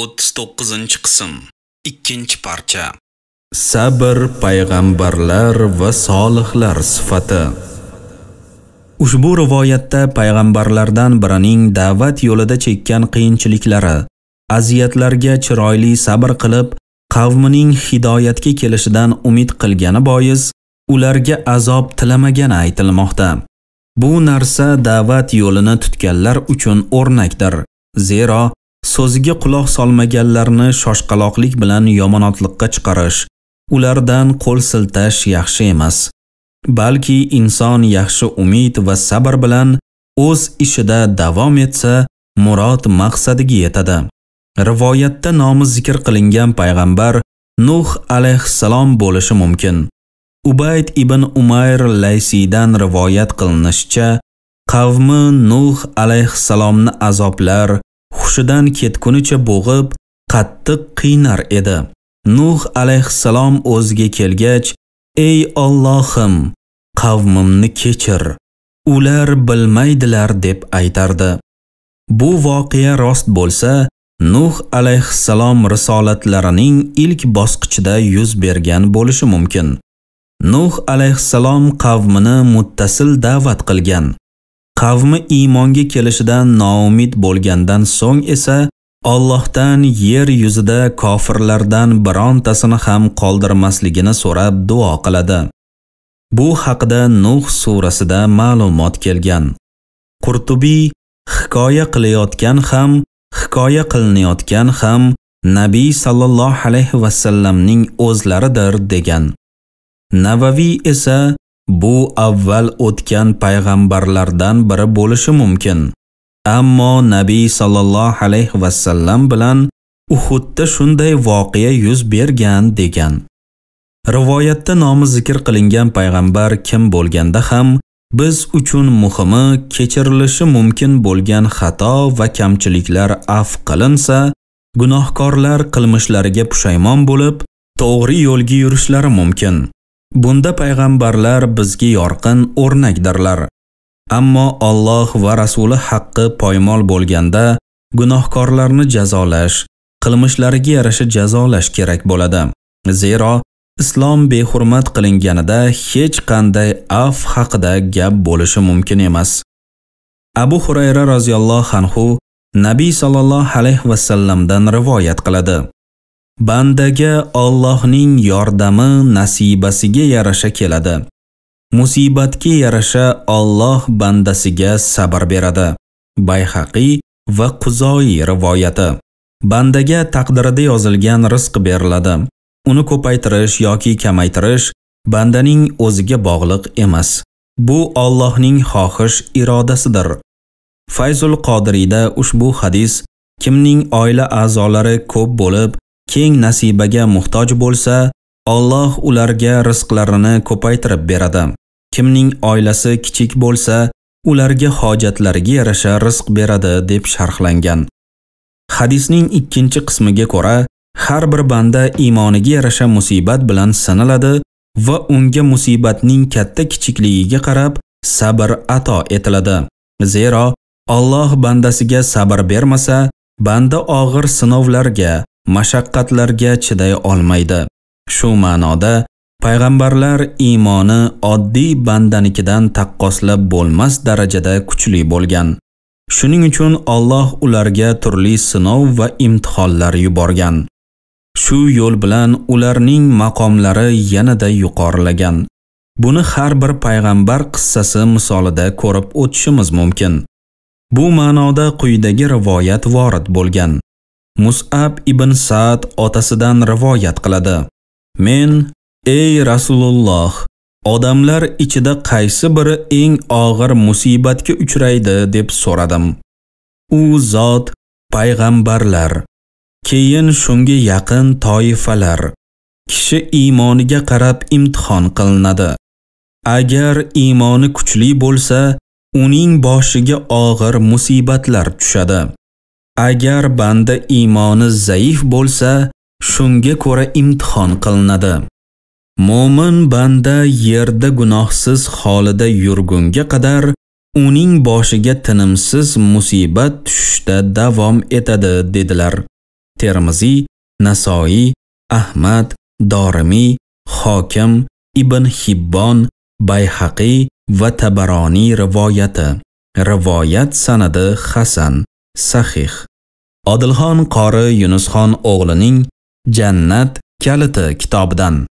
39 qism 2 parcha Sabr payg'ambarlar va solihlar sifati Ushbu rivoyatda payg'ambarlardan birining da'vat yo'lida chekkan qiyinchiliklari, aziyatlarga chiroyli sabr qilib, qavmining hidoyatga kelishidan umid qilgani bois ularga azob tilamagani aytilmoqda. Bu narsa da'vat yo'lini tutganlar uchun o'rnakdir. Zero so'ziga quloq solmaganlarni shoshqaloqlik bilan yomonotliqqa chiqarish, ulardan qo'l siltash yaxshi emas. Balki inson yaxshi umid va sabr bilan o'z ishida davom etsa, murod maqsadiga yetadi. Rivoyatda nomi zikr qilingan payg'ambar Nuh alayhissalom bo'lishi mumkin. Ubayd ibn Umayr Laysidan rivoyat qilinishicha, qavmi Nuh alayhissalomni azoblar hushidan ketgunicha bo'g'ib qattiq qiynar edi nuh alayhissalom o'ziga kelgach ey Allohim qavmimni kechir ular bilmaydilar deb aytardi bu voqea rost bo'lsa nuh alayhissalom risolatlarining ilk bosqichida yuz bergan bo'lishi mumkin nuh alayhissalom qavmini muttasil da'vat qilgan qavmi iymonga kelishidan noumid bo'lgandan so'ng esa Allohdan yer yuzida kofirlardan birontasini ham qoldirmasligini so'rab duo qiladi. Bu haqida Nuh surasida ma'lumot kelgan. Qurtubiy hikoya qilayotgan ham, hikoya qilinayotgan ham Nabiy sallallohu alayhi va sallamning o'zlaridir degan. Navaviy esa Bu avval o'tgan payg'ambarlardan biri bo'lishi mumkin. Ammo Nabiy sallallohu alayhi va sallam bilan Uhudda shunday voqea yuz bergan degan. Rivoyatda nomi zikr qilingan payg'ambar kim bo'lganda ham biz uchun muhimi kechirilishi mumkin bo'lgan xato va kamchiliklar af qilinsa, gunohkorlar qilmishlariga pushaymon bo'lib, to'g'ri yo'lga yurishlari mumkin. Bunda payg'ambarlar bizga yorqin o'rnakdirlar. Ammo Alloh va rasuli haqqi poymol bo'lganda gunohkorlarni jazolash, qilmishlariga yarasha jazolash kerak bo'ladi. Zero islom behurmat qilinganida hech qanday af haqida gap bo'lishi mumkin emas. Abu Hurayra roziyallohu anhu Nabiy sallallohu alayhi sallamdan rivoyat qiladi. Bandaga Allohning yordami nasibasiga yarasha keladi. Musibatga yarasha Alloh bandasiga sabr beradi. Bayhaqiy va Quzoi rivoyati. Bandaga taqdirida yozilgan rizq beriladi. Uni ko'paytirish yoki kamaytirish bandaning o'ziga bog'liq emas. Bu Allohning xohish irodasidir. Fayzul Qodiriyda ushbu hadis kimning oila a'zolari ko'p bo'lib keng nasibaga muhtoj bo'lsa, Alloh ularga rizqlarini ko'paytirib beradi. Kimning oilasi kichik bo'lsa, ularga hojatlariga yarasha rizq beradi deb sharhlangan. Hadisning ikkinchi qismiga ko'ra, har bir banda iymoniga yarasha musibat bilan sanaladi va unga musibatning katta-kichikligiga qarab sabr ato etiladi. Zero Alloh bandasiga sabr bermasa, banda og'ir sinovlarga mashaqqatlarga chiday olmaydi. Shu ma'noda payg'ambarlar iymoni oddiy bandanikidan taqqoslab bo'lmas darajada kuchli bo'lgan. Shuning uchun Alloh ularga turli sinov va imtihonlar yuborgan. Shu yo'l bilan ularning maqomlari yanada yuqorilagan. Buni har bir payg'ambar qissasi misolida ko'rib o'tishimiz mumkin. Bu ma'noda quyidagi rivoyat vorid bo'lgan. Mus'ab ibn Sa'd otasidan rivoyat qiladi. Men ey Rasululloh, odamlar ichida qaysi biri eng og'ir musibatga uchraydi deb so'radim. U zot payg'ambarlar, keyin shunga yaqin toifalar kishi iymoniga qarab imtihon qilinadi. Agar iymoni kuchli bo'lsa, uning boshiga og'ir musibatlar tushadi. Agar banda iymoni zaif bo'lsa, shunga ko'ra imtihon qilinadi. Mo'min banda yerda gunohsiz holida yurgunga qadar uning boshiga tinimsiz musibat tushishda davom etadi dedilar. Termiziy, Nasoiy, Ahmad, Dorimiy, Hokim, Ibn Hibbon, Bayhaqi va Tabaroniy rivoyati. Rivoyat sanadi Hasan. Sahih. Odilxon qori Yunusxon o'g'lining Jannat kaliti kitobidan